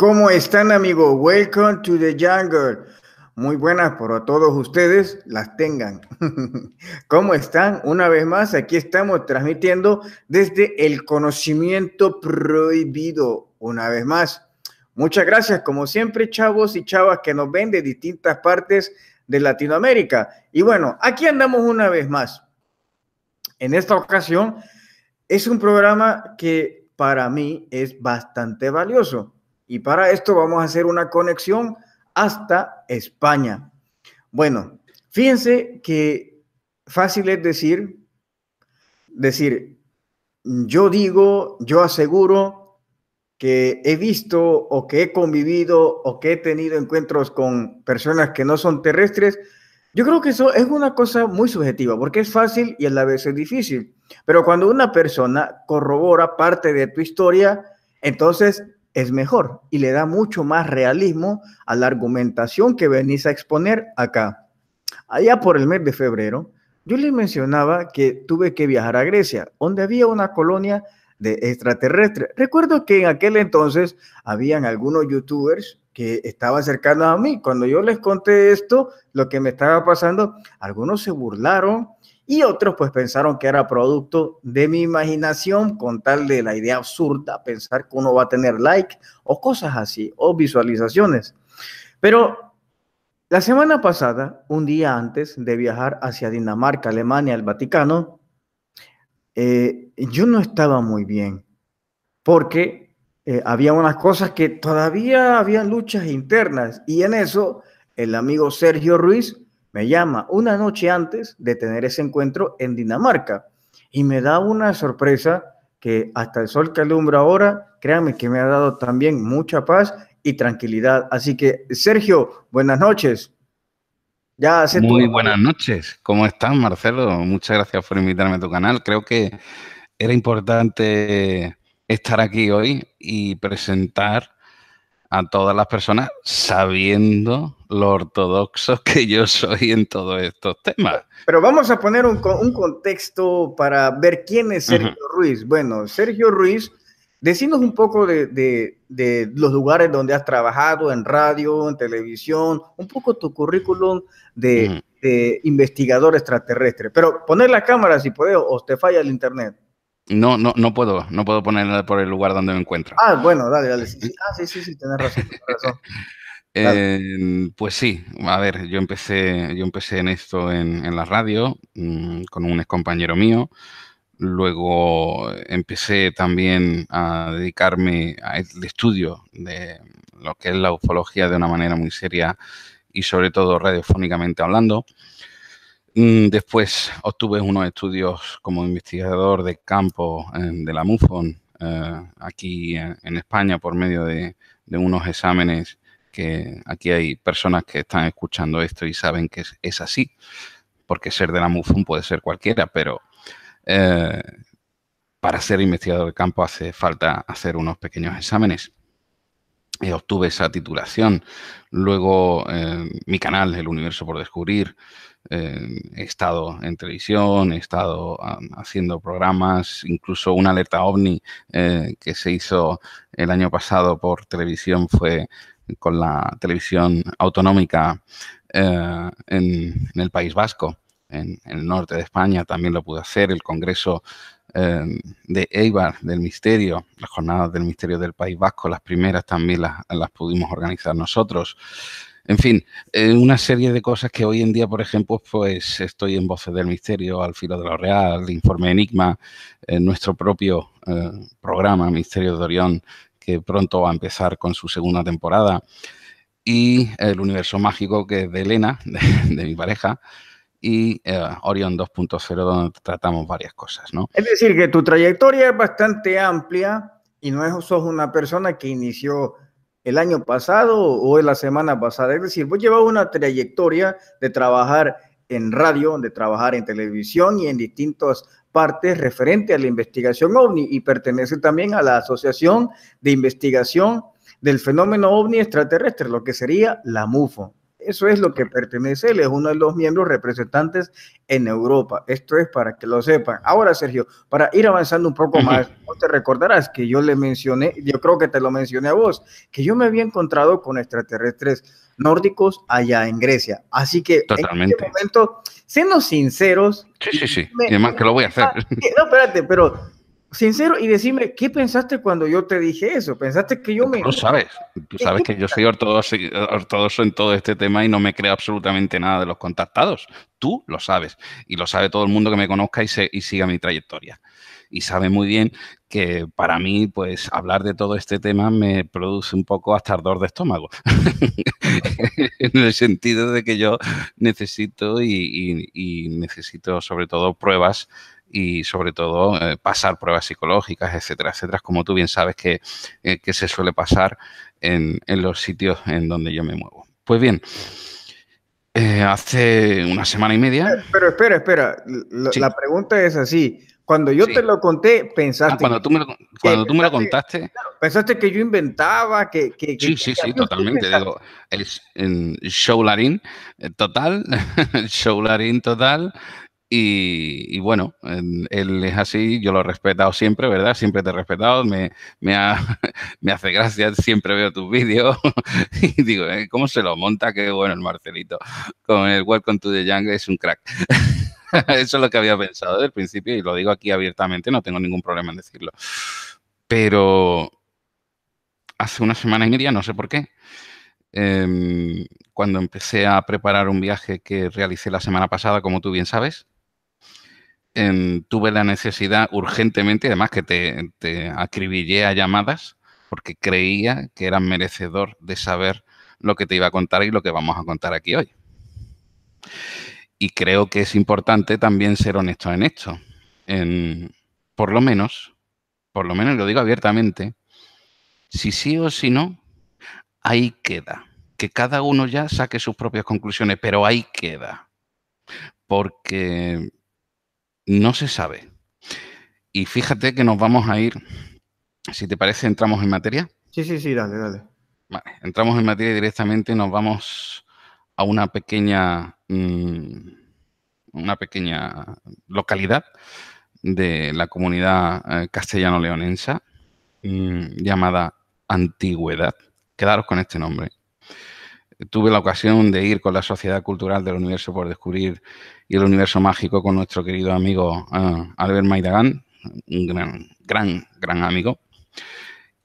¿Cómo están, amigos? Welcome to the jungle. Muy buenas para todos ustedes, las tengan. ¿Cómo están? Una vez más, aquí estamos transmitiendo desde el conocimiento prohibido. Una vez más, muchas gracias, como siempre, chavos y chavas que nos ven de distintas partes de Latinoamérica. Y bueno, aquí andamos una vez más. En esta ocasión, es un programa que para mí es bastante valioso y para esto vamos a hacer una conexión hasta España. Bueno, fíjense que fácil es decir, decir, yo digo, yo aseguro que he visto o que he convivido o que he tenido encuentros con personas que no son terrestres, yo creo que eso es una cosa muy subjetiva, porque es fácil y a la vez es difícil. Pero cuando una persona corrobora parte de tu historia, entonces es mejor y le da mucho más realismo a la argumentación que venís a exponer acá. Allá por el mes de febrero, yo les mencionaba que tuve que viajar a Grecia, donde había una colonia de extraterrestres. Recuerdo que en aquel entonces habían algunos youtubers que estaban cercanos a mí. Cuando yo les conté esto, lo que me estaba pasando, algunos se burlaron, y otros pues pensaron que era producto de mi imaginación con tal de la idea absurda, pensar que uno va a tener like o cosas así, o visualizaciones. Pero la semana pasada, un día antes de viajar hacia Dinamarca, Alemania, el Vaticano, eh, yo no estaba muy bien porque eh, había unas cosas que todavía habían luchas internas y en eso el amigo Sergio Ruiz me llama una noche antes de tener ese encuentro en Dinamarca y me da una sorpresa que hasta el sol que alumbra ahora, créanme que me ha dado también mucha paz y tranquilidad. Así que, Sergio, buenas noches. Ya Muy buenas noches. ¿Cómo estás, Marcelo? Muchas gracias por invitarme a tu canal. Creo que era importante estar aquí hoy y presentar a todas las personas sabiendo lo ortodoxo que yo soy en todos estos temas. Pero vamos a poner un, contexto para ver quién es Sergio Ruiz. Bueno, Sergio Ruiz, decinos un poco de, los lugares donde has trabajado, en radio, en televisión, un poco tu currículum de, investigador extraterrestre. Pero poner la cámara, si puedo, o te falla el internet. No, no, no puedo, no puedo ponerla por el lugar donde me encuentro. Ah, bueno, dale, dale. Sí, Ah, sí, sí, sí, tenés razón. Em, pues sí, a ver, yo empecé, yo empecé en esto en, la radio mm, con un ex compañero mío. Luego empecé también a dedicarme al estudio de lo que es la ufología de una manera muy seria y sobre todo radiofónicamente hablando. Mm, después obtuve unos estudios como investigador de campo eh, de la MUFON eh, aquí eh, en España por medio de, unos exámenes que aquí hay personas que están escuchando esto y saben que es, así, porque ser de la MUFON puede ser cualquiera, pero para ser investigador de campo hace falta hacer unos pequeños exámenes. y obtuve esa titulación. Luego mi canal, El Universo por Descubrir, he estado en televisión, he estado haciendo programas, incluso una alerta ovni eh, que se hizo el año pasado por televisión fue con la televisión autonómica eh, en, el País Vasco, en, el norte de España también lo pude hacer, el Congreso em, de Eibar del Misterio, las jornadas del Misterio del País Vasco, las primeras también las pudimos organizar nosotros. En fin, eh, una serie de cosas que hoy en día, por ejemplo, pues estoy en Voces del Misterio, Al Filo de lo Real, Informe Enigma, en eh, nuestro propio eh, programa Misterio de Orión, que pronto va a empezar con su segunda temporada, y El Universo Mágico, que es de Elena, de, mi pareja, y Orión 2.0, donde tratamos varias cosas, ¿no? Es decir, que tu trayectoria es bastante amplia y no sos una persona que inició el año pasado o en la semana pasada. Es decir, vos pues llevas una trayectoria de trabajar en radio, de trabajar en televisión y en distintas partes referente a la investigación ovni y pertenece también a la Asociación de Investigación del Fenómeno OVNI Extraterrestre, lo que sería la MUFO. Eso es lo que pertenece, él es uno de los miembros representantes en Europa. Esto es para que lo sepan. Ahora, Sergio, para ir avanzando un poco más, ¿no te recordarás que yo le mencioné, yo creo que te lo mencioné a vos, que yo me había encontrado con extraterrestres nórdicos allá en Grecia. Así que Totalmente. en este momento, siendo sinceros. Sí, sí, sí. y además que lo voy a hacer. Ah, eh, no, espérate, pero sincero y decirme, ¿qué pensaste cuando yo te dije eso? ¿Pensaste que yo me... Tú sabes, tú sabes que yo soy ortodoxo, en todo este tema y no me creo absolutamente nada de los contactados. Tú lo sabes y lo sabe todo el mundo que me conozca y, siga mi trayectoria. Y sabe muy bien que para mí, pues hablar de todo este tema me produce un poco hasta ardor de estómago, en el sentido de que yo necesito y necesito sobre todo pruebas y sobre todo eh, pasar pruebas psicológicas, etcétera, etcétera, como tú bien sabes que, eh, que se suele pasar en, los sitios en donde yo me muevo. Pues bien, eh, hace una semana y media... Pero, espera, espera, la, pregunta es así. Cuando yo te lo conté, ah, pensaste... Ah, cuando tú me lo, cuando tú me contaste... pensaste que yo inventaba, que... que, sí, sí, sí, totalmente. es, en showlarín total, showlarín total y, bueno, él es así, yo lo he respetado siempre, ¿verdad? Siempre te he respetado, me, me, hace gracia, siempre veo tus vídeos y digo, eh, ¿cómo se lo monta? Qué bueno el Marcelito. Con el Welcome to the Jungle es un crack. Eso es lo que había pensado desde el principio y lo digo aquí abiertamente, no tengo ningún problema en decirlo. Pero hace una semana y media, no sé por qué, em, cuando empecé a preparar un viaje que realicé la semana pasada, como tú bien sabes, Em, tuve la necesidad urgentemente, además que te, acribillé a llamadas, porque creía que eras merecedor de saber lo que te iba a contar y lo que vamos a contar aquí hoy. Y creo que es importante también ser honesto en esto. En, por lo menos, por lo menos lo digo abiertamente, si sí o si no, ahí queda. Que cada uno ya saque sus propias conclusiones, pero ahí queda. Porque no se sabe. Y fíjate que nos vamos a ir, si te parece, entramos en materia. Sí, sí, sí, dale, dale. Vale, entramos en materia directamente, nos vamos a una pequeña, mm, una pequeña localidad de la comunidad eh, castellano-leonensa mm, llamada Antigüedad. Quedaros con este nombre tuve la ocasión de ir con la Sociedad Cultural del Universo por Descubrir y el Universo Mágico con nuestro querido amigo eh, Albert Maidagán, un gran, gran, gran amigo.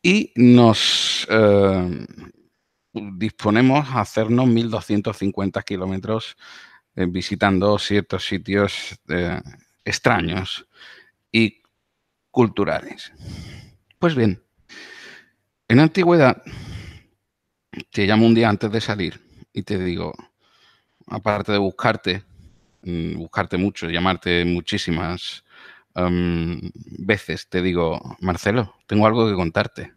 Y nos eh, disponemos a hacernos 1.250 kilómetros eh, visitando ciertos sitios extraños y culturales. Pues bien, en antigüedad te llamo un día antes de salir y te digo, aparte de buscarte, mm, buscarte mucho, llamarte muchísimas em, veces, te digo, Marcelo, tengo algo que contarte.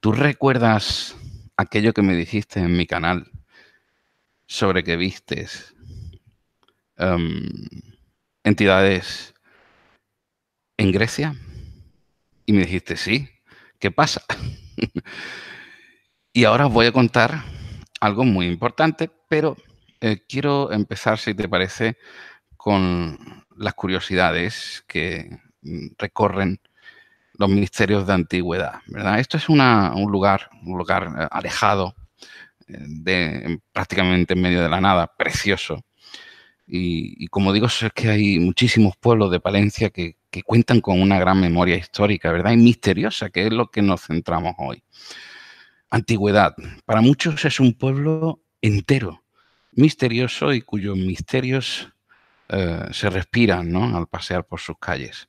¿Tú recuerdas aquello que me dijiste en mi canal sobre que vistes em, entidades en Grecia? Y me dijiste, sí, ¿qué pasa? Y ahora voy a contar algo muy importante, pero eh, quiero empezar, si te parece, con las curiosidades que mm, recorren los ministerios de antigüedad. ¿verdad? Esto es un, lugar, un lugar eh, alejado, eh, de, prácticamente en medio de la nada, precioso. Y, como digo, es que hay muchísimos pueblos de Palencia que, que, cuentan con una gran memoria histórica, ¿verdad? Y misteriosa, que es lo que nos centramos hoy. Antigüedad. Para muchos es un pueblo entero, misterioso y cuyos misterios eh, se respiran al pasear por sus calles.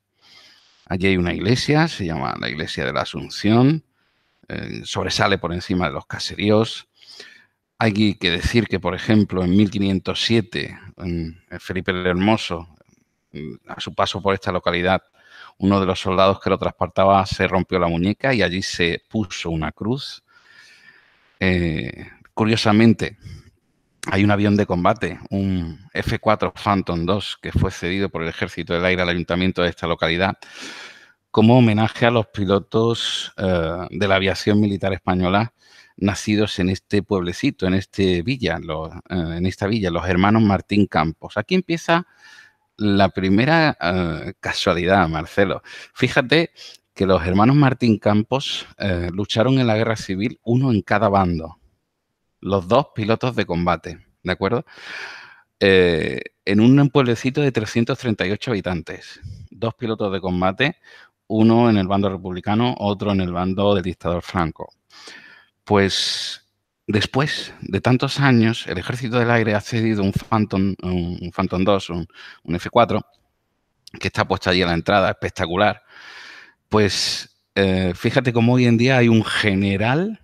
Allí hay una iglesia, se llama la Iglesia de la Asunción, eh, sobresale por encima de los caseríos. Hay que decir que, por ejemplo, en 1507, Felipe el Hermoso, mm, a su paso por esta localidad, uno de los soldados que lo transportaba se rompió la muñeca y allí se puso una cruz eh, curiosamente, hay un avión de combate, un F-4 Phantom II, que fue cedido por el Ejército del Aire al ayuntamiento de esta localidad como homenaje a los pilotos eh, de la aviación militar española nacidos en este pueblecito, en, este villa, eh, en esta villa, los hermanos Martín Campos. Aquí empieza la primera casualidad, Marcelo. Fíjate que los hermanos Martín Campos eh, lucharon en la guerra civil, uno en cada bando, los dos pilotos de combate, ¿de acuerdo? Eh, en un pueblecito de 338 habitantes, dos pilotos de combate, uno en el bando republicano, otro en el bando del dictador Franco. Pues después de tantos años, el ejército del aire ha cedido un Phantom, un Phantom 2, un, un F4, que está puesto allí a la entrada, espectacular pues eh, fíjate cómo hoy en día hay un general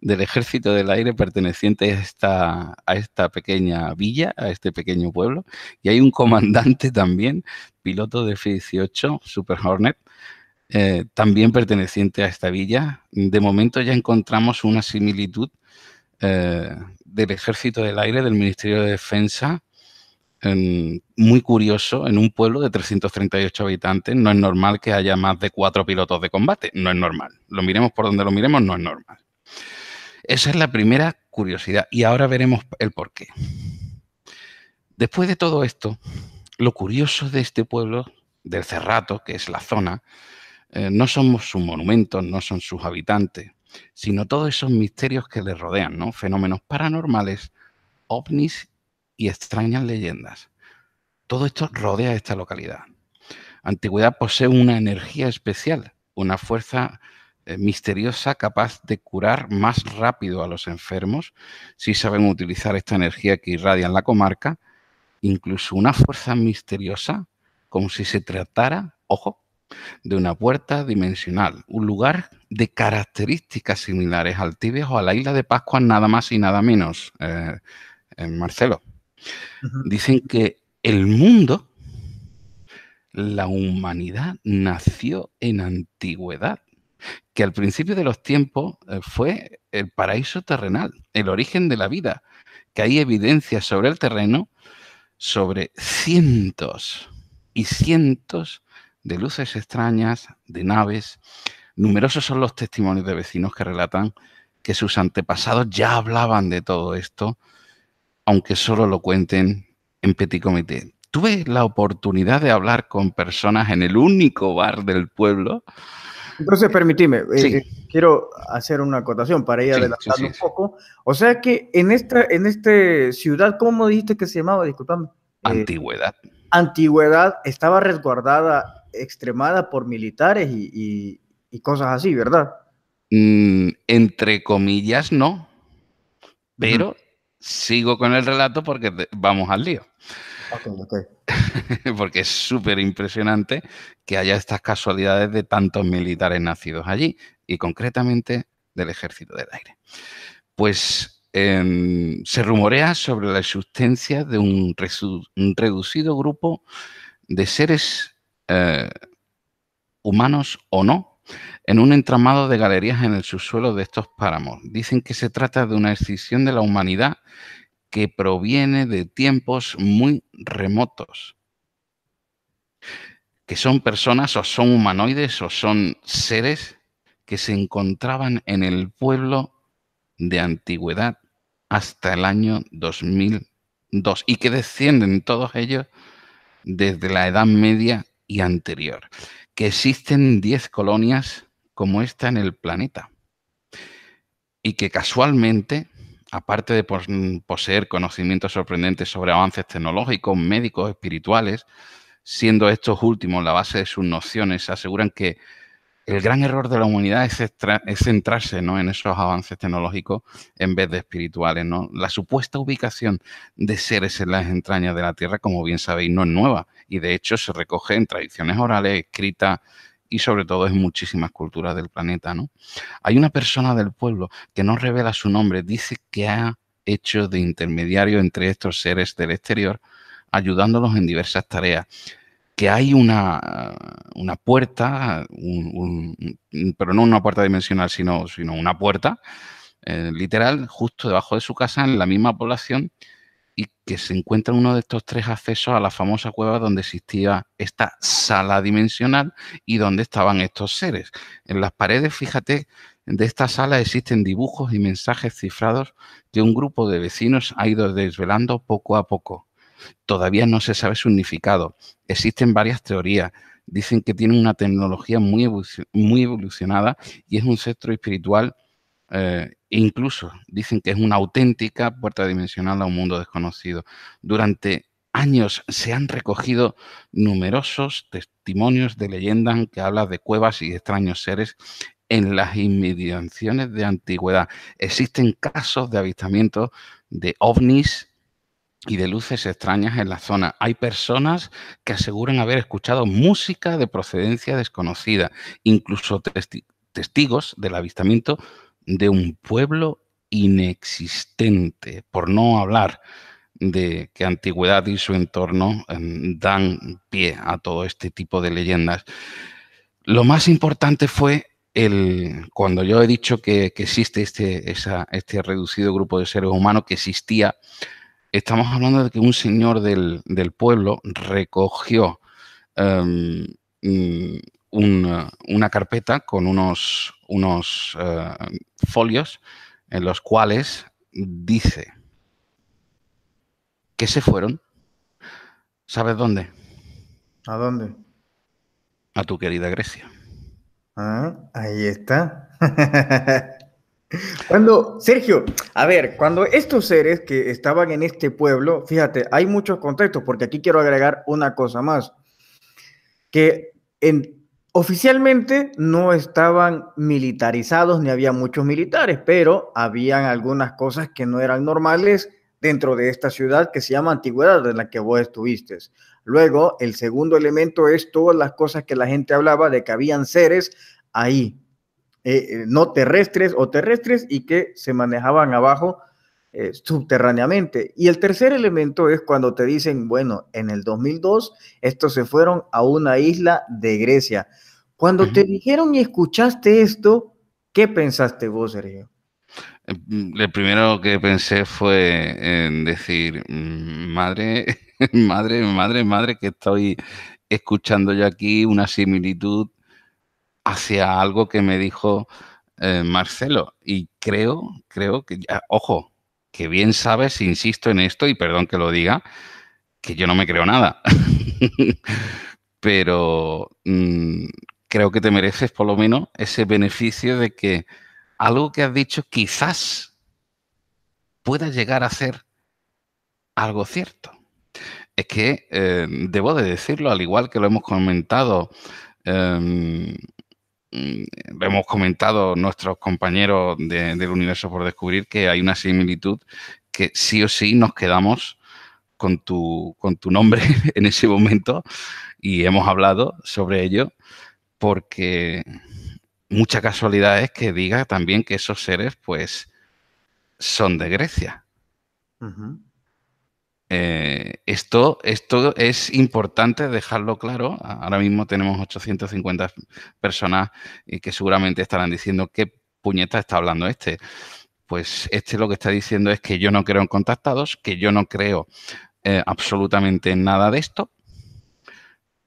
del ejército del aire perteneciente a esta, a esta pequeña villa, a este pequeño pueblo, y hay un comandante también, piloto de F-18, Super Hornet, eh, también perteneciente a esta villa. De momento ya encontramos una similitud eh, del ejército del aire, del Ministerio de Defensa, muy curioso, en un pueblo de 338 habitantes no es normal que haya más de cuatro pilotos de combate, no es normal. Lo miremos por donde lo miremos, no es normal. Esa es la primera curiosidad y ahora veremos el por qué. Después de todo esto, lo curioso de este pueblo, del Cerrato, que es la zona, eh, no somos sus monumentos, no son sus habitantes, sino todos esos misterios que le rodean, ¿no? Fenómenos paranormales, ovnis y extrañas leyendas. Todo esto rodea esta localidad. Antigüedad posee una energía especial, una fuerza eh, misteriosa capaz de curar más rápido a los enfermos si saben utilizar esta energía que irradia en la comarca, incluso una fuerza misteriosa como si se tratara, ojo, de una puerta dimensional, un lugar de características similares al Tíbet o a la isla de Pascua, nada más y nada menos, eh, en Marcelo. Dicen que el mundo, la humanidad, nació en antigüedad, que al principio de los tiempos eh, fue el paraíso terrenal, el origen de la vida, que hay evidencias sobre el terreno, sobre cientos y cientos de luces extrañas, de naves. Numerosos son los testimonios de vecinos que relatan que sus antepasados ya hablaban de todo esto aunque solo lo cuenten en petit comité. Tuve la oportunidad de hablar con personas en el único bar del pueblo. Entonces, permitime, eh, eh, quiero hacer una acotación para ir adelantando un poco. O sea que en esta, en este ciudad, ¿cómo dijiste que se llamaba? Disculpame. Eh, antigüedad. antigüedad estaba resguardada, extremada por militares y, y, cosas así, ¿verdad? Mm, entre comillas, no. Pero sigo con el relato porque vamos al lío. porque es súper impresionante que haya estas casualidades de tantos militares nacidos allí y concretamente del Ejército del Aire. Pues em, se rumorea sobre la existencia de un, reducido grupo de seres eh, humanos o no en un entramado de galerías en el subsuelo de estos páramos. Dicen que se trata de una escisión de la humanidad que proviene de tiempos muy remotos, que son personas o son humanoides o son seres que se encontraban en el pueblo de antigüedad hasta el año 2002 y que descienden todos ellos desde la Edad Media y anterior, que existen 10 colonias como está en el planeta. Y que casualmente, aparte de poseer conocimientos sorprendentes sobre avances tecnológicos, médicos, espirituales, siendo estos últimos la base de sus nociones, aseguran que el gran error de la humanidad es, centrarse ¿no? en esos avances tecnológicos en vez de espirituales. ¿no? La supuesta ubicación de seres en las entrañas de la Tierra, como bien sabéis, no es nueva y de hecho se recoge en tradiciones orales, escritas y sobre todo en muchísimas culturas del planeta, ¿no? Hay una persona del pueblo que no revela su nombre, dice que ha hecho de intermediario entre estos seres del exterior, ayudándolos en diversas tareas que hay una, una puerta, pero no una puerta dimensional, sino, sino una puerta eh, literal justo debajo de su casa en la misma población y que se encuentra uno de estos tres accesos a la famosa cueva donde existía esta sala dimensional y donde estaban estos seres. En las paredes, fíjate, de esta sala existen dibujos y mensajes cifrados que un grupo de vecinos ha ido desvelando poco a poco. Todavía no se sabe su significado. Existen varias teorías. Dicen que tiene una tecnología muy, muy evolucionada y es un centro espiritual eh, incluso dicen que es una auténtica puerta dimensional a un mundo desconocido. Durante años se han recogido numerosos testimonios de leyendas que hablan de cuevas y extraños seres en las inmediaciones de antigüedad. Existen casos de avistamiento de ovnis y de luces extrañas en la zona. Hay personas que aseguran haber escuchado música de procedencia desconocida, incluso testigos del avistamiento de un pueblo inexistente, por no hablar de que antigüedad y su entorno em, dan pie a todo este tipo de leyendas. Lo más importante fue el, cuando yo he dicho que, existe este, este reducido grupo de seres humanos que existía, estamos hablando de que un señor del, pueblo recogió em, una carpeta con unos unos eh, folios en los cuales dice que se fueron. ¿Sabes dónde? ¿A dónde? A tu querida Grecia. Ah, ahí está. Cuando, Sergio, a ver, cuando estos seres que estaban en este pueblo, fíjate, hay muchos contextos, porque aquí quiero agregar una cosa más, que en Oficialmente no estaban militarizados ni había muchos militares, pero habían algunas cosas que no eran normales dentro de esta ciudad que se llama Antigüedad, en la que vos estuviste. Luego, el segundo elemento es todas las cosas que la gente hablaba de que habían seres ahí, eh, eh, no terrestres o terrestres, y que se manejaban abajo eh, subterráneamente. Y el tercer elemento es cuando te dicen, bueno, en el 2002 estos se fueron a una isla de Grecia. Cuando te dijeron y escuchaste esto, ¿qué pensaste vos, Sergio? Em, mm, lo primero que pensé fue en decir, mm, madre, madre, madre, madre, que estoy escuchando yo aquí una similitud hacia algo que me dijo eh, Marcelo. Y creo, creo que, ojo, que bien sabes, insisto en esto, y perdón que lo diga, que yo no me creo nada. Pero mm, creo que te mereces por lo menos ese beneficio de que algo que has dicho quizás pueda llegar a ser algo cierto. Es que eh, debo de decirlo, al igual que lo hemos comentado, em, mm, hemos comentado nuestros compañeros del universo por descubrir que hay una similitud que sí o sí nos quedamos con tu nombre en ese momento y hemos hablado sobre ello porque mucha casualidad es que diga también que esos seres, pues, son de Grecia. Eh, esto, es importante dejarlo claro. Ahora mismo tenemos 850 personas y que seguramente estarán diciendo qué puñeta está hablando este. Pues este lo que está diciendo es que yo no creo en contactados, que yo no creo eh, absolutamente en nada de esto,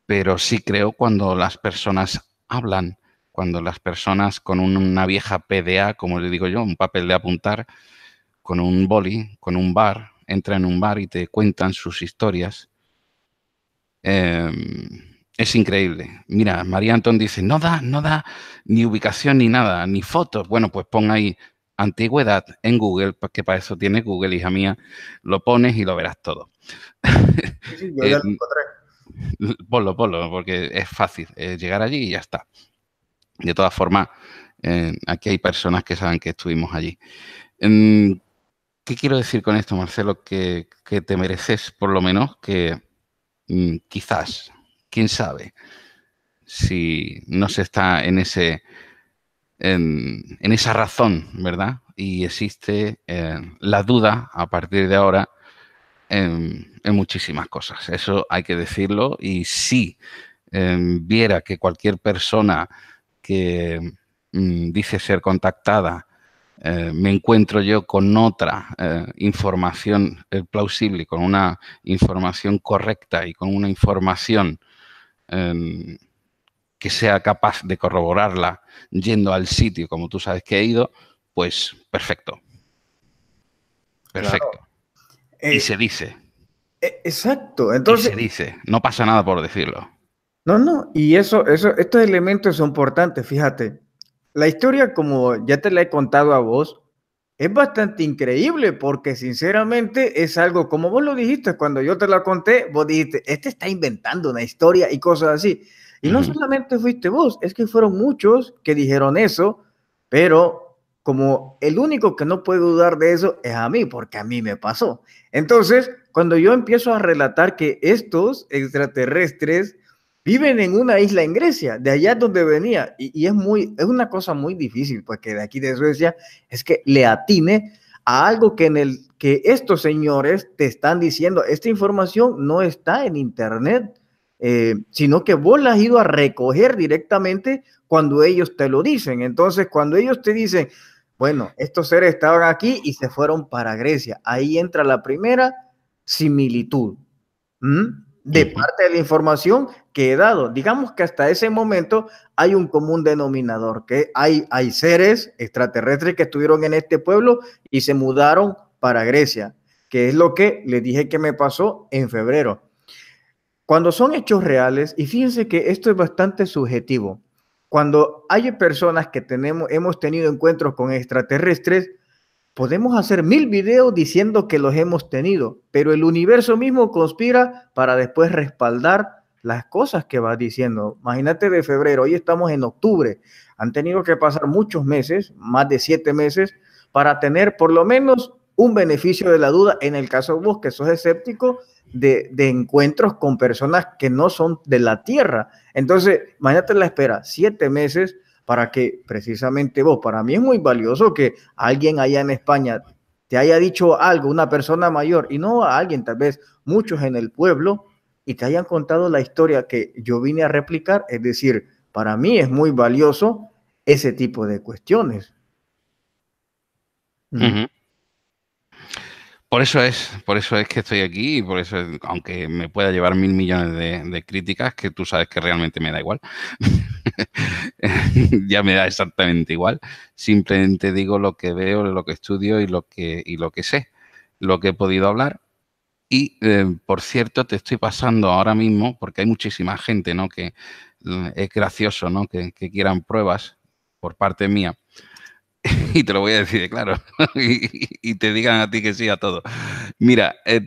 pero sí creo cuando las personas hablan, cuando las personas con una vieja PDA, como le digo yo, un papel de apuntar, con un boli, con un bar, entran en un bar y te cuentan sus historias. Em, es increíble. Mira, María Antón dice, no da, no da ni ubicación ni nada, ni fotos. Bueno, pues pon ahí antigüedad en Google, que para eso tiene Google, hija mía, lo pones y lo verás todo. Eh, ponlo, ponlo, porque es fácil llegar allí y ya está. De todas formas, eh, aquí hay personas que saben que estuvimos allí. Em, ¿Qué quiero decir con esto, Marcelo? Que, te mereces, por lo menos, que mm, quizás, quién sabe, si no se está en ese en, esa razón, ¿verdad? Y existe eh, la duda a partir de ahora. en em, en muchísimas cosas, eso hay que decirlo. Y si em, viera que cualquier persona que mm, dice ser contactada eh, me encuentro yo con otra eh, información eh, plausible, con una información correcta y con una información em, que sea capaz de corroborarla yendo al sitio como tú sabes que he ido, pues perfecto. Perfecto. y se dice. E, exacto. Entonces se dice, no pasa nada por decirlo. No, no, y eso, eso, estos elementos son importantes, fíjate. La historia, como ya te la he contado a vos, es bastante increíble porque sinceramente es algo, como vos lo dijiste cuando yo te la conté, vos dijiste, este está inventando una historia y cosas así. Y no solamente fuiste vos, es que fueron muchos que dijeron eso, pero como el único que no puede dudar de eso es a mí, porque a mí me pasó. Entonces, cuando yo empiezo a relatar que estos extraterrestres viven en una isla en Grecia, de allá donde venía, y, es muy, es una cosa muy difícil, porque pues, de aquí de Suecia es que le atine a algo que en el que estos señores te están diciendo, esta información no está en internet, eh, sino que vos la has ido a recoger directamente cuando ellos te lo dicen. Entonces, cuando ellos te dicen, bueno, estos seres estaban aquí y se fueron para Grecia, ahí entra la primera similitud de parte de la información que he dado. Digamos que hasta ese momento hay un común denominador, que hay, hay seres extraterrestres que estuvieron en este pueblo y se mudaron para Grecia, que es lo que les dije que me pasó en febrero. Cuando son hechos reales, y fíjense que esto es bastante subjetivo, cuando hay personas que tenemos, hemos tenido encuentros con extraterrestres, Podemos hacer mil videos diciendo que los hemos tenido, pero el universo mismo conspira para después respaldar las cosas que va diciendo. Imagínate de febrero, hoy estamos en octubre. Han tenido que pasar muchos meses, más de siete meses, para tener por lo menos un beneficio de la duda en el caso vos que sos escéptico de, de, encuentros con personas que no son de la tierra. Entonces, imagínate la espera, siete meses para que precisamente vos, para mí es muy valioso que alguien allá en España te haya dicho algo, una persona mayor, y no a alguien, tal vez muchos en el pueblo, y te hayan contado la historia que yo vine a replicar. Es decir, para mí es muy valioso ese tipo de cuestiones. Por eso es, por eso es que estoy aquí y por eso, aunque me pueda llevar mil millones de, críticas, que tú sabes que realmente me da igual, ya me da exactamente igual. Simplemente digo lo que veo, lo que estudio y lo que, lo que sé, lo que he podido hablar. Y eh, por cierto, te estoy pasando ahora mismo, porque hay muchísima gente, ¿no? Que eh, es gracioso, ¿no? que quieran pruebas por parte mía. y te lo voy a decir, claro, y, te digan a ti que sí a todo. Mira, eh,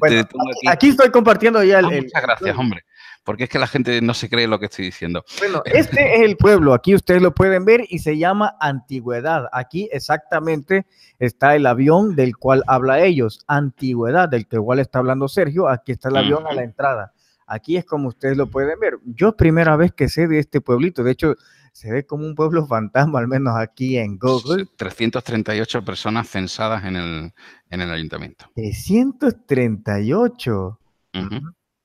aquí, estoy compartiendo ya ah, el, Muchas gracias, hombre, porque es que la gente no se cree lo que estoy diciendo. Bueno, eh, este es el pueblo, aquí ustedes lo pueden ver y se llama Antigüedad. Aquí exactamente está el avión del cual habla ellos, Antigüedad, del que igual está hablando Sergio, aquí está el avión a la entrada. Aquí es como ustedes lo pueden ver. Yo primera vez que sé de este pueblito, de hecho se ve como un pueblo fantasma, al menos aquí en Google. 338 personas censadas en el, en el ayuntamiento. 338.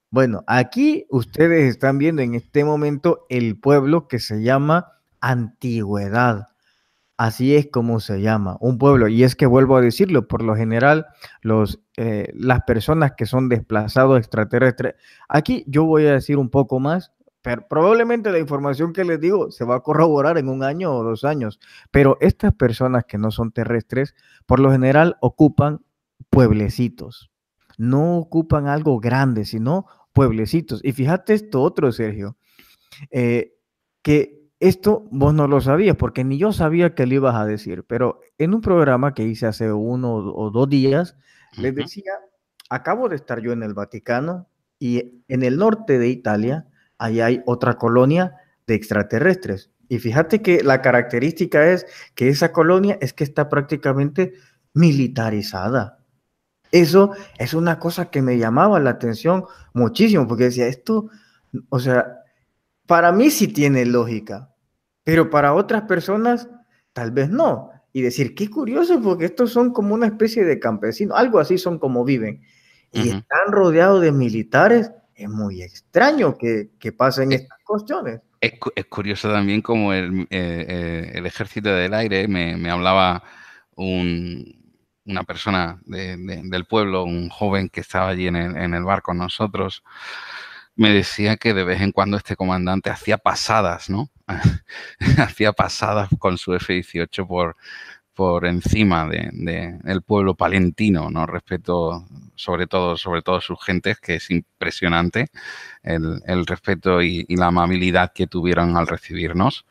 Bueno, aquí ustedes están viendo en este momento el pueblo que se llama Antigüedad. Así es como se llama un pueblo. Y es que vuelvo a decirlo, por lo general, los, eh, las personas que son desplazados extraterrestres, aquí yo voy a decir un poco más, pero probablemente la información que les digo se va a corroborar en un año o dos años, pero estas personas que no son terrestres, por lo general ocupan pueblecitos, no ocupan algo grande, sino pueblecitos. Y fíjate esto otro, Sergio, eh, que esto vos no lo sabías, porque ni yo sabía que le ibas a decir, pero en un programa que hice hace uno o dos días, le les decía, acabo de estar yo en el Vaticano y en el norte de Italia, ahí hay otra colonia de extraterrestres. Y fíjate que la característica es que esa colonia es que está prácticamente militarizada. Eso es una cosa que me llamaba la atención muchísimo, porque decía, esto, o sea, para mí sí tiene lógica, pero para otras personas tal vez no. Y decir, qué curioso, porque estos son como una especie de campesinos, algo así son como viven. Y están rodeados de militares. Es muy extraño que, que pasen eh, estas cuestiones. Es, curioso también como el, eh, eh, el ejército del aire, me, me hablaba una persona del pueblo, un joven que estaba allí en en el bar con nosotros, me decía que de vez en cuando este comandante hacía pasadas, ¿no? hacía pasadas con su F-18 por, por encima del de, el pueblo palentino, ¿no? Respeto sobre todo, sobre todo sus gentes, que es impresionante el, respeto y, la amabilidad que tuvieron al recibirnos.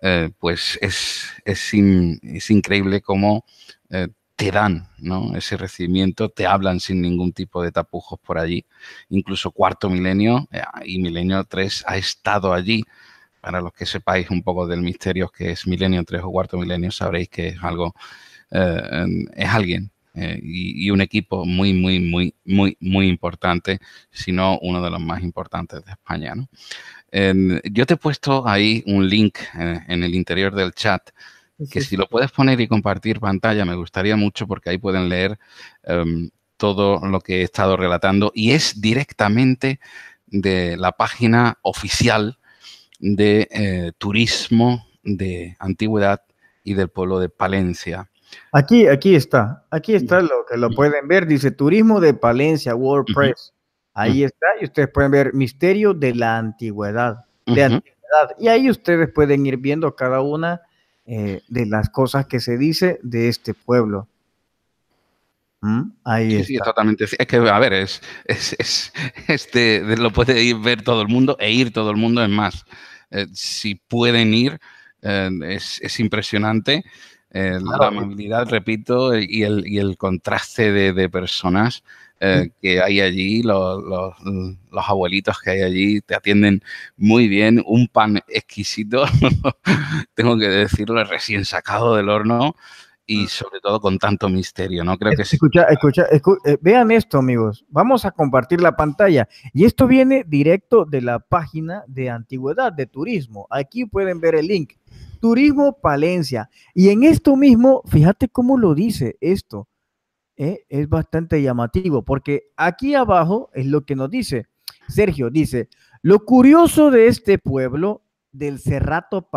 Eh, pues es, es, increíble cómo eh, te dan ¿no? ese recibimiento, te hablan sin ningún tipo de tapujos por allí. Incluso Cuarto Milenio eh, y Milenio 3 ha estado allí. Para los que sepáis un poco del misterio que es Milenio 3 o Cuarto Milenio, sabréis que es algo, eh, es alguien eh, y, un equipo muy, muy, muy, muy, muy importante, si no uno de los más importantes de España. yo te he puesto ahí un link en el interior del chat que si lo puedes poner y compartir pantalla, me gustaría mucho porque ahí pueden leer em, todo lo que he estado relatando y es directamente de la página oficial de eh, turismo de antigüedad y del pueblo de Palencia. Aquí, aquí está, aquí está lo que lo pueden ver, dice Turismo de Palencia, WordPress. Ahí está, y ustedes pueden ver Misterio de la Antigüedad, Antigüedad. Y ahí ustedes pueden ir viendo cada una eh, de las cosas que se dice de este pueblo. ¿Mm? sí, sí, totalmente. Es que, a ver, es, es, lo puede ir, ver todo el mundo e ir todo el mundo, es más. Eh, si pueden ir, eh, es, impresionante. La amabilidad, repito, y el, contraste de, de personas eh, que hay allí, los, mm, los, abuelitos que hay allí te atienden muy bien, un pan exquisito, tengo que decirlo, recién sacado del horno y ah. sobre todo con tanto misterio, ¿no? Creo que escucha, Escucha, eh, vean esto, amigos. Vamos a compartir la pantalla. Y esto viene directo de la página de antigüedad de turismo. Aquí pueden ver el link. Turismo Palencia. Y en esto mismo, fíjate cómo lo dice esto. ¿eh? es bastante llamativo, porque aquí abajo es lo que nos dice. Sergio dice, lo curioso de este pueblo del Cerrato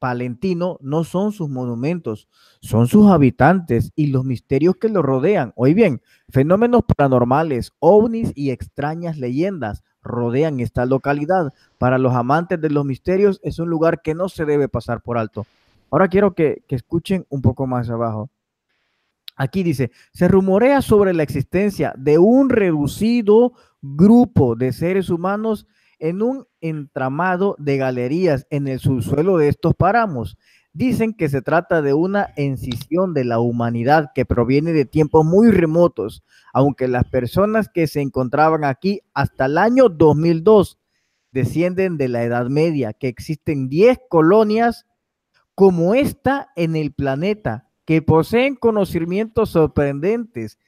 Palentino no son sus monumentos, son sus habitantes y los misterios que lo rodean. Hoy bien, fenómenos paranormales, ovnis y extrañas leyendas rodean esta localidad. Para los amantes de los misterios es un lugar que no se debe pasar por alto. Ahora quiero que escuchen un poco más abajo. Aquí dice, se rumorea sobre la existencia de un reducido grupo de seres humanos en un entramado de galerías en el subsuelo de estos páramos. Dicen que se trata de una incisión de la humanidad que proviene de tiempos muy remotos, aunque las personas que se encontraban aquí hasta el año 2002 descienden de la Edad Media, que existen 10 colonias como esta en el planeta que poseen conocimientos sorprendentes,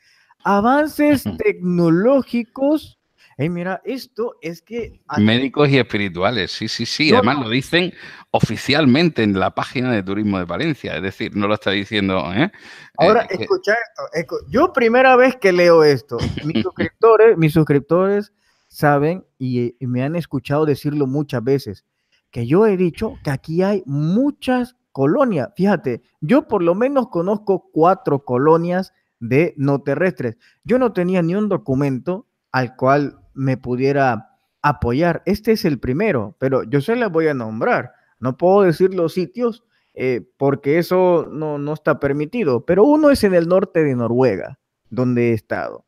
avances tecnológicos. Hey, mira, esto es que... Médicos y espirituales, sí, sí, sí. Además lo dicen oficialmente en la página de Turismo de Valencia, es decir, no lo está diciendo... ¿eh? Ahora, escuchar, eh, escucha Yo primera vez que leo esto, mis suscriptores, mis suscriptores saben y, y me han escuchado decirlo muchas veces, que yo he dicho que aquí hay muchas colonia. Fíjate, yo por lo menos conozco cuatro colonias de no terrestres. Yo no tenía ni un documento al cual me pudiera apoyar. Este es el primero, pero yo se las voy a nombrar. No puedo decir los sitios eh, porque eso no, está permitido, pero uno es en el norte de Noruega, donde he estado.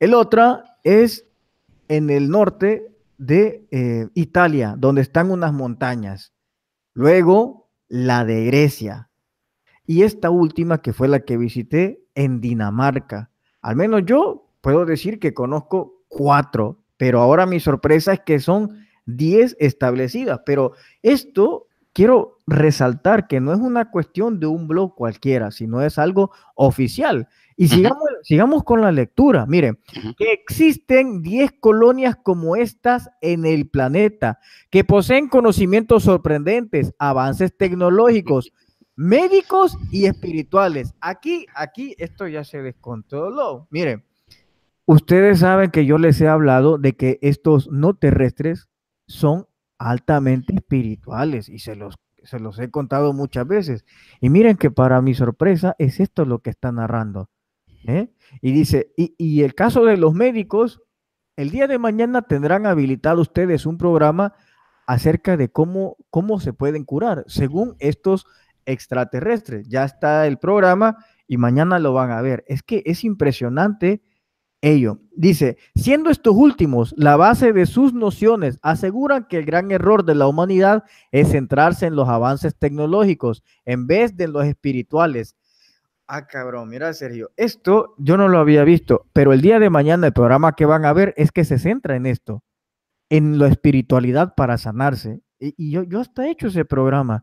El otro es en el norte de eh, Italia, donde están unas montañas. Luego la de Grecia y esta última que fue la que visité en Dinamarca. Al menos yo puedo decir que conozco cuatro, pero ahora mi sorpresa es que son diez establecidas. Pero esto quiero resaltar que no es una cuestión de un blog cualquiera, sino es algo oficial. Y sigamos, sigamos con la lectura. Miren, que existen 10 colonias como estas en el planeta, que poseen conocimientos sorprendentes, avances tecnológicos, médicos y espirituales. Aquí, aquí, esto ya se descontroló. Miren, ustedes saben que yo les he hablado de que estos no terrestres son altamente espirituales y se los se los he contado muchas veces. Y miren que para mi sorpresa es esto lo que está narrando. ¿eh? Y dice, y, el caso de los médicos, el día de mañana tendrán habilitado ustedes un programa acerca de cómo, cómo se pueden curar, según estos extraterrestres. Ya está el programa y mañana lo van a ver. Es que es impresionante ello. Dice, siendo estos últimos la base de sus nociones, aseguran que el gran error de la humanidad es centrarse en los avances tecnológicos en vez de los espirituales, Ah, cabrón, mira Sergio, esto yo no lo había visto, pero el día de mañana el programa que van a ver es que se centra en esto, en la espiritualidad para sanarse. Y, yo, yo hasta he hecho ese programa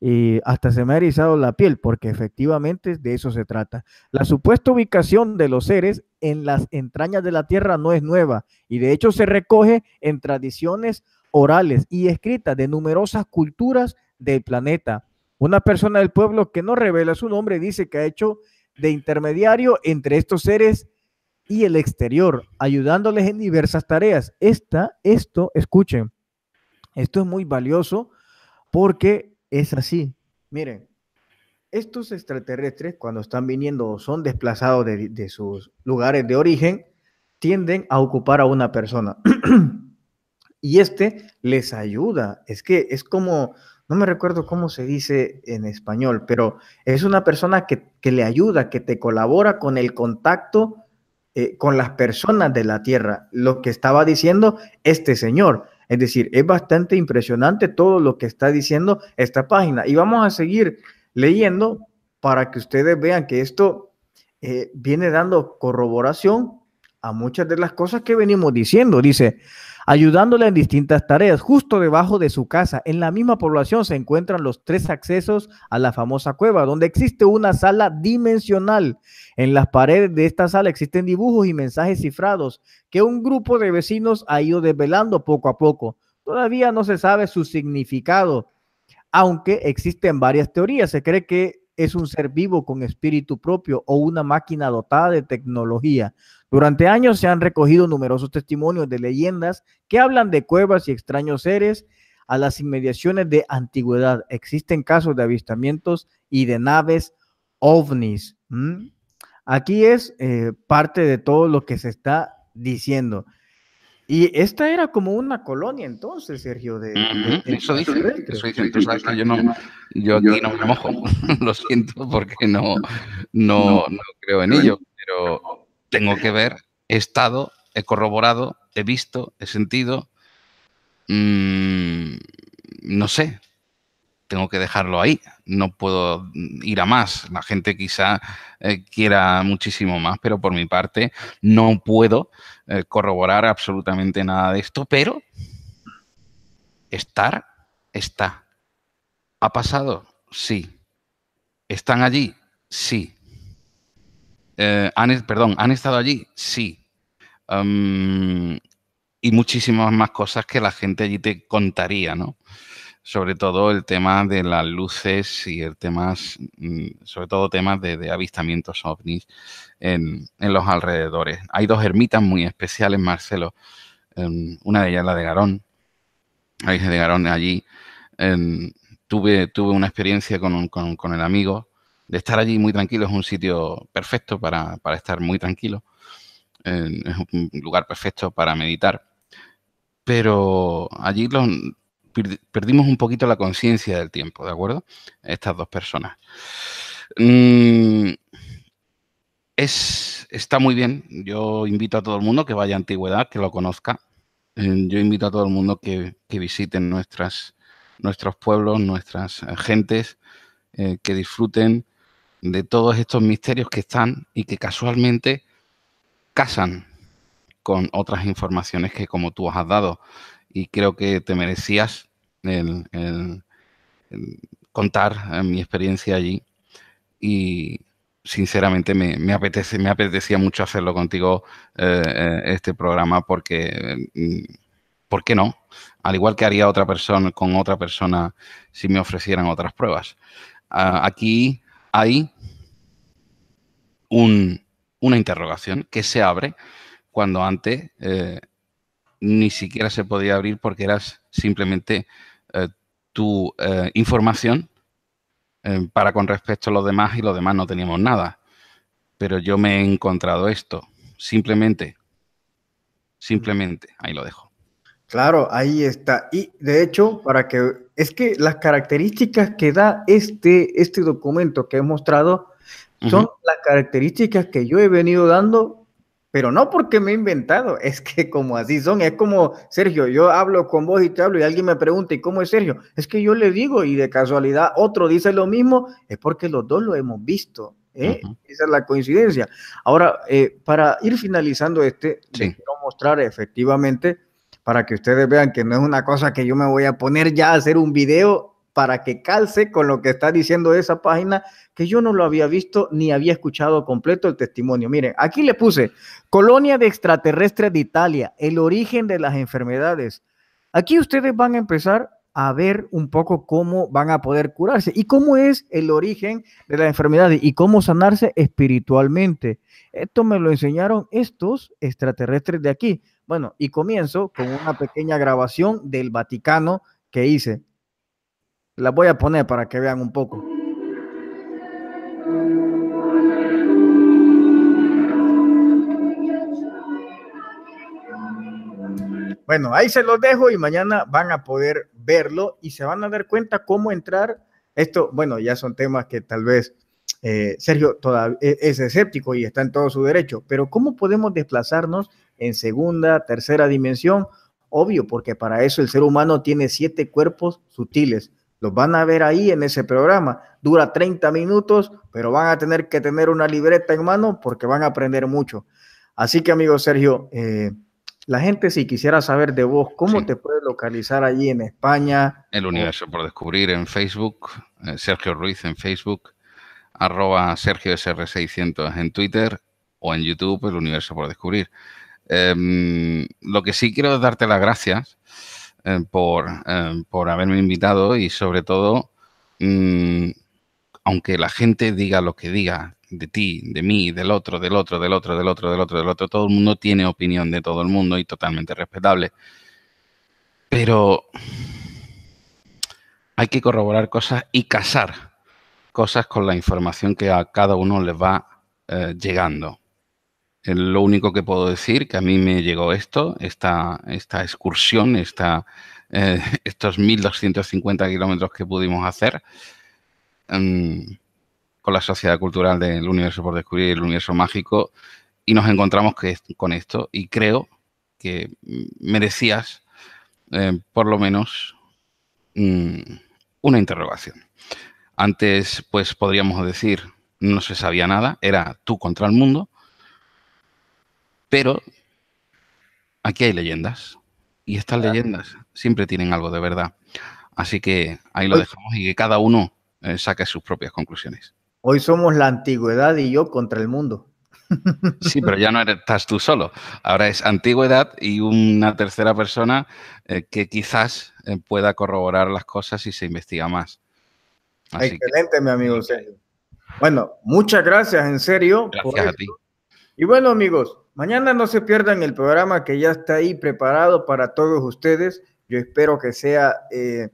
y hasta se me ha erizado la piel, porque efectivamente de eso se trata. La supuesta ubicación de los seres en las entrañas de la tierra no es nueva y de hecho se recoge en tradiciones orales y escritas de numerosas culturas del planeta. Una persona del pueblo que no revela su nombre dice que ha hecho de intermediario entre estos seres y el exterior, ayudándoles en diversas tareas. Esta, esto, escuchen, esto es muy valioso porque es así. Miren, estos extraterrestres cuando están viniendo o son desplazados de, de sus lugares de origen, tienden a ocupar a una persona. y este les ayuda. Es que es como no me recuerdo cómo se dice en español, pero es una persona que, le ayuda, que te colabora con el contacto eh, con las personas de la tierra, lo que estaba diciendo este señor. Es decir, es bastante impresionante todo lo que está diciendo esta página. Y vamos a seguir leyendo para que ustedes vean que esto eh, viene dando corroboración a muchas de las cosas que venimos diciendo. Dice, ayudándole en distintas tareas. Justo debajo de su casa, en la misma población, se encuentran los tres accesos a la famosa cueva, donde existe una sala dimensional. En las paredes de esta sala existen dibujos y mensajes cifrados que un grupo de vecinos ha ido desvelando poco a poco. Todavía no se sabe su significado, aunque existen varias teorías. Se cree que es un ser vivo con espíritu propio o una máquina dotada de tecnología. Durante años se han recogido numerosos testimonios de leyendas que hablan de cuevas y extraños seres a las inmediaciones de antigüedad. Existen casos de avistamientos y de naves ovnis. Aquí es eh, parte de todo lo que se está diciendo. Y esta era como una colonia entonces, Sergio, de... eso dice, eso dice, yo no, yo, no me mojo, lo siento porque no, creo en ello, pero tengo que ver, he estado, he corroborado, he visto, he sentido, mm, no sé, tengo que dejarlo ahí, no puedo ir a más. La gente quizá eh, quiera muchísimo más, pero por mi parte no puedo eh, corroborar absolutamente nada de esto, pero estar está. ¿Ha pasado? Sí. ¿Están allí? Sí. Eh, han, perdón, ¿han estado allí? Sí. y muchísimas más cosas que la gente allí te contaría, ¿no? sobre todo el tema de las luces y el tema, mm, sobre todo temas de, avistamientos ovnis en, en, los alrededores. Hay dos ermitas muy especiales, Marcelo. Em, una de ellas la de Garón, la de Garón allí. Em, tuve, tuve una experiencia con, el amigo de estar allí muy tranquilo. Es un sitio perfecto para, para estar muy tranquilo. Em, es un lugar perfecto para meditar. Pero allí los, perdimos un poquito la conciencia del tiempo, ¿de acuerdo? Estas dos personas. Mm, es, está muy bien. Yo invito a todo el mundo que vaya a Antigüedad, que lo conozca. Mm, yo invito a todo el mundo que, visiten nuestras, nuestros pueblos, nuestras eh, gentes, eh, que disfruten de todos estos misterios que están y que casualmente casan con otras informaciones que como tú has dado. Y creo que te merecías el, contar eh, mi experiencia allí y sinceramente me, apetece, me apetecía mucho hacerlo contigo eh, eh, este programa porque, mm, ¿por qué no? Al igual que haría otra persona con otra persona si me ofrecieran otras pruebas. Ah, aquí hay un, una interrogación que se abre cuando antes ni siquiera se podía abrir porque eras simplemente tu eh, información eh, para con respecto a los demás y los demás no teníamos nada. Pero yo me he encontrado esto. Simplemente, simplemente, ahí lo dejo. Claro, ahí está. Y de hecho, para que es que las características que da este, este documento que he mostrado son las características que yo he venido dando pero no porque me he inventado, es que como así son, es como Sergio, yo hablo con vos y te hablo y alguien me pregunta, ¿y cómo es Sergio? Es que yo le digo y de casualidad otro dice lo mismo, es porque los dos lo hemos visto. ¿eh? Esa es la coincidencia. Ahora, eh, para ir finalizando este, quiero mostrar efectivamente, para que ustedes vean que no es una cosa que yo me voy a poner ya a hacer un video para que calce con lo que está diciendo esa página, que yo no lo había visto ni había escuchado completo el testimonio. Miren, aquí le puse Colonia de extraterrestres de Italia, el origen de las enfermedades. Aquí ustedes van a empezar a ver un poco cómo van a poder curarse y cómo es el origen de las enfermedades y cómo sanarse espiritualmente. Esto me lo enseñaron estos extraterrestres de aquí. Bueno, y comienzo con una pequeña grabación del Vaticano que hice. Las voy a poner para que vean un poco. Bueno, ahí se los dejo y mañana van a poder verlo y se van a dar cuenta cómo entrar. Esto, bueno, ya son temas que tal vez eh, Sergio e-, es escéptico y está en todo su derecho, pero ¿cómo podemos desplazarnos en segunda, tercera dimensión? Obvio, porque para eso el ser humano tiene siete cuerpos sutiles. Los van a ver ahí en ese programa. Dura 30 minutos, pero van a tener que tener una libreta en mano porque van a aprender mucho. Así que, amigo Sergio, eh, la gente si quisiera saber de vos, ¿cómo te puedes localizar allí en España? El universo por descubrir en Facebook, eh, Sergio Ruiz en Facebook, arroba Sergio SR600 en Twitter o en YouTube, el universo por descubrir. Em, lo que sí quiero es darte las gracias eh, eh, por, haberme invitado y sobre todo, mm, aunque la gente diga lo que diga de ti, de mí, del otro, del otro, del otro, del otro, del otro, del otro, todo el mundo tiene opinión de todo el mundo y totalmente respetable. Pero hay que corroborar cosas y casar cosas con la información que a cada uno les va eh, llegando. Eh, lo único que puedo decir que a mí me llegó esto, esta, esta excursión, eh, estos 1.250 kilómetros que pudimos hacer em, con la Sociedad Cultural del Universo por Descubrir, el Universo Mágico, y nos encontramos con esto y creo que merecías eh, por lo menos mm, una interrogación. Antes, pues podríamos decir, no se sabía nada, era tú contra el mundo pero aquí hay leyendas y estas leyendas siempre tienen algo de verdad. Así que ahí lo dejamos y que cada uno eh, saque sus propias conclusiones. Hoy somos la antigüedad y yo contra el mundo. Sí, pero ya no estás tú solo. Ahora es antigüedad y una tercera persona eh, que quizás eh, pueda corroborar las cosas y se investiga más. Excelente, mi amigo Sergio. Bueno, muchas gracias, en serio. Gracias a ti. Y bueno, amigos, Mañana no se pierdan el programa que ya está ahí preparado para todos ustedes. Yo espero que sea eh,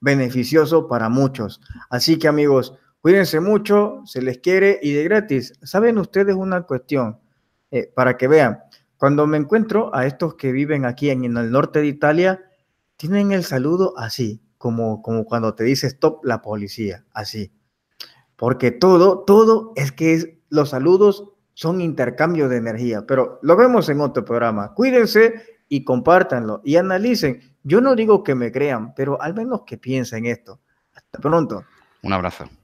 beneficioso para muchos. Así que amigos, cuídense mucho, se les quiere y de gratis. Saben ustedes una cuestión, eh, para que vean, cuando me encuentro a estos que viven aquí en, el norte de Italia, tienen el saludo así, como, como cuando te dice stop la policía, así. Porque todo, todo es que los saludos son intercambios de energía, pero lo vemos en otro programa. Cuídense y compártanlo y analicen. Yo no digo que me crean, pero al menos que piensen esto. Hasta pronto. Un abrazo.